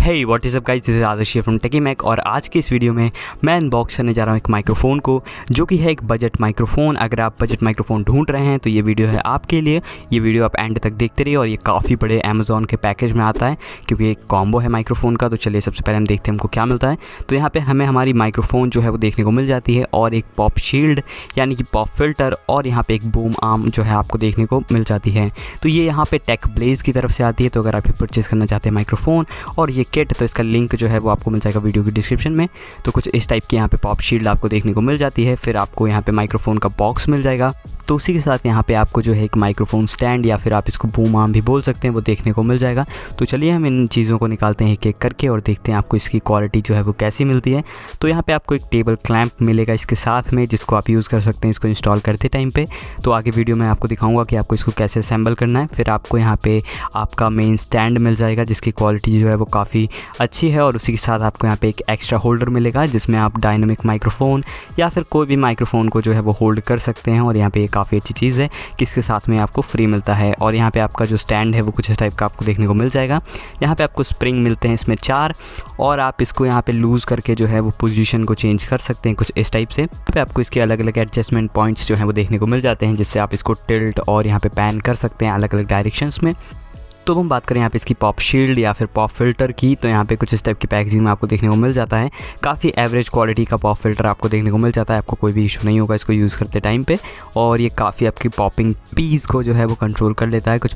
है what is up guys this is Adarsh from Mac और आज की इस वीडियो में मैं अनबॉक्स करने जा रहा हूँ एक माइक्रोफोन को जो कि है एक बजट माइक्रोफोन अगर आप बजट माइक्रोफोन ढूंढ रहे हैं तो ये वीडियो है आपके लिए ये वीडियो आप एंड तक देखते रहिए और ये काफ़ी बड़े अमेजोन के पैकेज में आता है क्योंकि एक कॉम्बो है माइक्रोफोन का तो चलिए सबसे पहले हम देखते हैं हमको क्या मिलता है तो यहाँ पर हमें हमारी माइक्रोफोन जो है वो देखने को मिल जाती है और एक पॉप शील्ड यानी कि पॉप फिल्टर और यहाँ पर एक बूम आर्म जो है आपको देखने को मिल जाती है तो ये यहाँ पर टेक ब्लेज की तरफ से आती है तो अगर आप ये परचेज़ करना चाहते हैं माइक्रोफोन और ये टिकट तो इसका लिंक जो है वो आपको मिल जाएगा वीडियो की डिस्क्रिप्शन में तो कुछ इस टाइप की यहाँ पे पॉप शील्ड आपको देखने को मिल जाती है फिर आपको यहाँ पे माइक्रोफोन का बॉक्स मिल जाएगा तो उसी के साथ यहाँ पे आपको जो है एक माइक्रोफोन स्टैंड या फिर आप इसको बूम आम भी बोल सकते हैं वो देखने को मिल जाएगा तो चलिए हम इन चीज़ों को निकालते हैं एक एक करके और देखते हैं आपको इसकी क्वालिटी जो है वो कैसी मिलती है तो यहाँ पे आपको एक टेबल क्लैंप मिलेगा इसके साथ में जिसको आप यूज़ कर सकते हैं इसको इंस्टॉल करते टाइम पर तो आगे वीडियो में आपको दिखाऊँगा कि आपको इसको कैसे असेंबल करना है फिर आपको यहाँ पर आपका मेन स्टैंड मिल जाएगा जिसकी क्वालिटी जो है वो काफ़ी काफ़ी अच्छी है और उसी के साथ आपको यहाँ पे एक एक्स्ट्रा होल्डर मिलेगा जिसमें आप डायनमिक माइक्रोफोन या फिर कोई भी माइक्रोफोन को जो है वो होल्ड कर सकते हैं और यहाँ पे ये काफ़ी अच्छी चीज़ है कि इसके साथ में आपको फ्री मिलता है और यहाँ पर आपका जो स्टैंड है वो कुछ इस टाइप का आपको देखने को मिल जाएगा यहाँ पर आपको स्प्रिंग मिलते हैं इसमें चार और आप इसको यहाँ पर लूज़ करके जो है वो पोजीशन को चेंज कर सकते हैं कुछ इस टाइप से पे आपको इसके अलग अलग एडजस्टमेंट पॉइंट्स जो है वो देखने को मिल जाते हैं जिससे आप इसको टिल्ट और यहाँ पर पैन कर सकते हैं अलग अलग डायरेक्शंस में दोस्तों अब हम बात करें यहाँ पे इसकी पॉप शील्ड या फिर पॉप फिल्टर की तो यहाँ पे कुछ इस टाइप की पैकेजिंग में आपको देखने को मिल जाता है काफ़ी एवरेज क्वालिटी का पॉप फिल्टर आपको देखने को मिल जाता है आपको कोई भी इशू नहीं होगा इसको यूज़ करते टाइम पर और ये काफ़ी आपकी पॉपिंग पीस को जो है वो कंट्रोल कर लेता है कुछ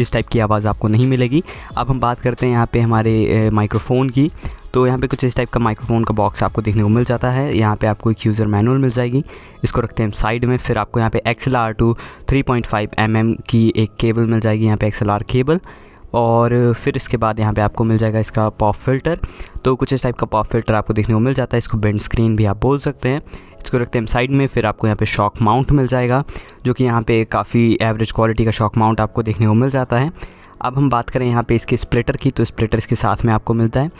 इस टाइप की आवाज़ आपको नहीं मिलेगी अब हम बात करते हैं यहाँ पर हमारे माइक्रोफोन की तो यहाँ पे कुछ इस टाइप का माइक्रोफोन का बॉक्स आपको देखने को मिल जाता है यहाँ पे आपको एक यूज़र मैनुअल मिल जाएगी इसको रखते हैं साइड में फिर आपको यहाँ पे XL R to three point five M M की एक केबल मिल जाएगी यहाँ पे एक्सएल आर केबल और फिर इसके बाद यहाँ पे आपको मिल जाएगा इसका पॉप फिल्टर तो कुछ इस टाइप का पॉप फिल्टर आपको देखने को मिल जाता है इसको बेंड स्क्रीन भी आप बोल सकते हैं इसको रखते हैं साइड में फिर आपको यहाँ पे शॉक माउंट मिल जाएगा जो कि यहाँ पे काफ़ी एवरेज क्वालिटी का शॉक माउंट आपको देखने को मिल जाता है अब हम बात करें यहाँ पे इसके स्प्लिटर की तो स्प्लिटर इसके साथ में आपको मिलता है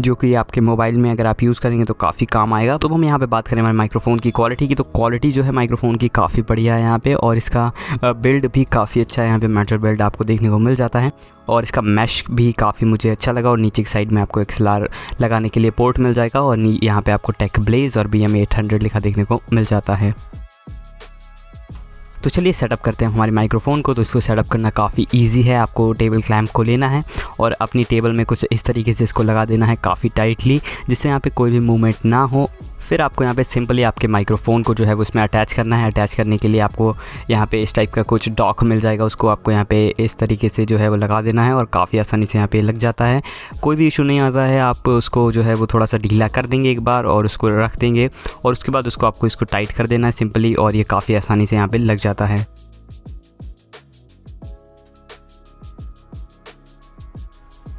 जो कि आपके मोबाइल में अगर आप यूज़ करेंगे तो काफ़ी काम आएगा तो हम यहाँ पे बात करें हमारे माइक्रोफोन की क्वालिटी की तो क्वालिटी जो है माइक्रोफोन की काफ़ी बढ़िया है यहाँ पे और इसका बिल्ड भी काफ़ी अच्छा है यहाँ पे मेटल बिल्ड आपको देखने को मिल जाता है और इसका मैश भी काफ़ी मुझे अच्छा लगा और नीचे की साइड में आपको एक्सएलआर लगाने के लिए पोर्ट मिल जाएगा और यहाँ पर आपको टेक ब्लेज और बी एम लिखा देखने को मिल जाता है तो चलिए सेटअप करते हैं हमारे माइक्रोफोन को तो इसको सेटअप करना काफ़ी ईजी है आपको टेबल क्लैम्प को लेना है और अपनी टेबल में कुछ इस तरीके से इसको लगा देना है काफ़ी टाइटली जिससे यहाँ पे कोई भी मूवमेंट ना हो फिर आपको यहाँ पे सिंपली आपके माइक्रोफोन को जो है वो इसमें अटैच करना है अटैच करने के लिए आपको यहाँ पे इस टाइप का कुछ डॉक मिल जाएगा उसको आपको यहाँ पे इस तरीके से जो है वो लगा देना है और काफ़ी आसानी से यहाँ पे लग जाता है कोई भी इशू नहीं आता है आप उसको जो है वो थोड़ा सा ढीला कर देंगे एक बार और उसको रख देंगे और उसके बाद उसको आपको इसको टाइट कर देना है सिंपली और ये काफ़ी आसानी से यहाँ पर लग जाता है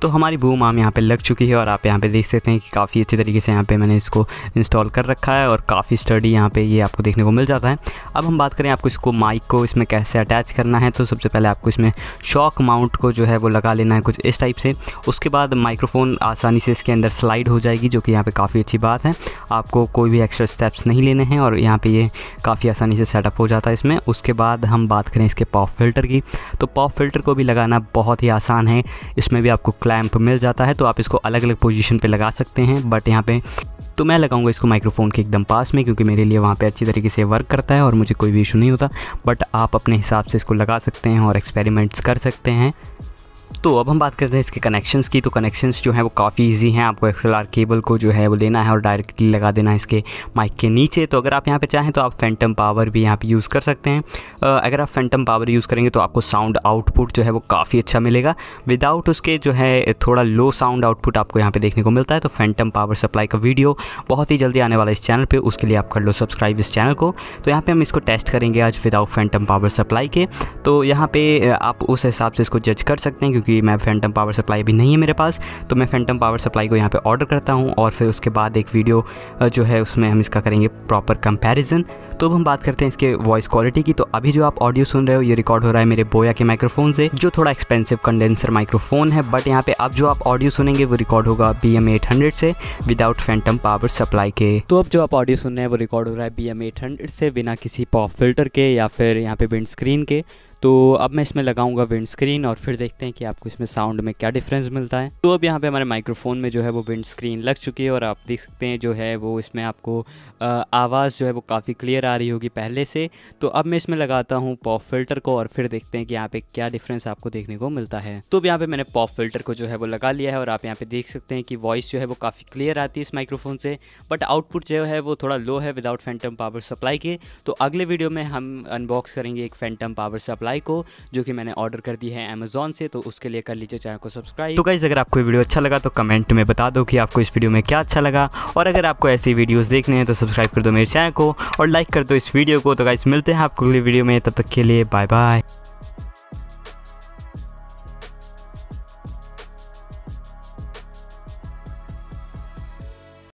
तो हमारी बूम आम यहाँ पे लग चुकी है और आप यहाँ पे देख सकते हैं कि काफ़ी अच्छे तरीके से यहाँ पे मैंने इसको इंस्टॉल कर रखा है और काफ़ी स्टडी यहाँ पे ये यह आपको देखने को मिल जाता है अब हम बात करें आपको इसको माइक को इसमें कैसे अटैच करना है तो सबसे पहले आपको इसमें शॉक माउंट को जो है वो लगा लेना है कुछ इस टाइप से उसके बाद माइक्रोफोन आसानी से इसके अंदर स्लाइड हो जाएगी जो कि यहाँ पर काफ़ी अच्छी बात है आपको कोई भी एक्स्ट्रा स्टेप्स नहीं लेने हैं और यहाँ पर ये काफ़ी आसानी से सेटअप हो जाता है इसमें उसके बाद हम बात करें इसके पॉप फिल्टर की तो पॉप फिल्टर को भी लगाना बहुत ही आसान है इसमें भी आपको क्लैम्प मिल जाता है तो आप इसको अलग अलग पोजीशन पे लगा सकते हैं बट यहाँ पे तो मैं लगाऊंगा इसको माइक्रोफोन के एकदम पास में क्योंकि मेरे लिए वहाँ पे अच्छी तरीके से वर्क करता है और मुझे कोई भी इशू नहीं होता बट आप अपने हिसाब से इसको लगा सकते हैं और एक्सपेरिमेंट्स कर सकते हैं तो अब हम बात करते हैं इसके कनेक्शंस की तो कनेक्शंस जो हैं वो काफ़ी इजी हैं आपको एक्सएल केबल को जो है वो लेना है और डायरेक्टली लगा देना है इसके माइक के नीचे तो अगर आप यहाँ पे चाहें तो आप फैंटम पावर भी यहाँ पे यूज़ कर सकते हैं अगर आप फैंटम पावर यूज़ करेंगे तो आपको साउंड आउटपुट जो है वो काफ़ी अच्छा मिलेगा विदाउट उसके जो है थोड़ा लो साउंड आउटपुट आपको यहाँ पर देखने को मिलता है तो फैंटम पावर सप्लाई का वीडियो बहुत ही जल्दी आने वाला इस चैनल पर उसके लिए आप कर लो सब्सक्राइब इस चैनल को तो यहाँ पर हम इसको टेस्ट करेंगे आज विदाउट फैंटम पावर सप्लाई के तो यहाँ पर आप उस हिसाब से इसको जज कर सकते हैं क्योंकि क्योंकि मैं फैंटम पावर सप्लाई भी नहीं है मेरे पास तो मैं फैंटम पावर सप्लाई को यहाँ पर ऑर्डर करता हूँ और फिर उसके बाद एक वीडियो जो है उसमें हम इसका करेंगे प्रॉपर कंपेरिजन तो अब हम बात करते हैं इसके वॉइस क्वालिटी की तो अभी जो आप ऑडियो सुन रहे हो ये रिकॉर्ड हो रहा है मेरे बोया के माइक्रोफोन से जो थोड़ा एक्सपेंसिव कंडेंसर माइक्रोफोन है बट यहाँ पे अब जो आप ऑडियो सुनेंगे वो रिकॉर्ड होगा बी एम एट हंड्रेड से विदाउट फैंटम पावर सप्लाई के तो अब जो आप ऑडियो सुन रहे हैं वो रिकॉर्ड हो रहा है बी एम एट हंड्रेड से बिना किसी पॉप फिल्टर के या फिर यहाँ पे विंड स्क्रीन के तो अब मैं इसमें लगाऊंगा विंड स्क्रीन और फिर देखते हैं कि आपको इसमें साउंड में क्या डिफरेंस मिलता है तो अब यहाँ पे हमारे माइक्रोफोन में जो है वो विंड स्क्रीन लग चुकी है और आप देख सकते हैं जो है वो इसमें आपको आवाज़ जो है वो काफ़ी क्लियर आ रही होगी पहले से तो अब मैं इसमें लगाता हूँ पॉप फिल्टर को और फिर देखते हैं कि यहाँ पे क्या डिफरेंस आपको देखने को मिलता है तो अब यहाँ पे मैंने पॉप फिल्टर को जो है वो लगा लिया है और आप यहाँ पे देख सकते हैं कि वॉइस जो है वो काफ़ी क्लियर आती है इस माइक्रोफोन से बट आउटपुट जो है वो थोड़ा लो है विदाउट फैंटम पावर सप्लाई के तो अगले वीडियो में हम अनबॉक्स करेंगे एक फैंटम पावर सप्लाई मलाई को जो कि मैंने ऑर्डर कर दी है अमेजोन से तो उसके लिए कर लीजिए चैनल को सब्सक्राइब तो गाइज़ अगर आपको वीडियो अच्छा लगा तो कमेंट में बता दो कि आपको इस वीडियो में क्या अच्छा लगा और अगर आपको ऐसी वीडियोज़ देखने हैं तो सब्सक्राइब कर दो मेरे चैनल को और लाइक कर दो इस वीडियो को तो गाइज़ मिलते हैं आपको अगली वीडियो में तब तक के लिए बाय बाय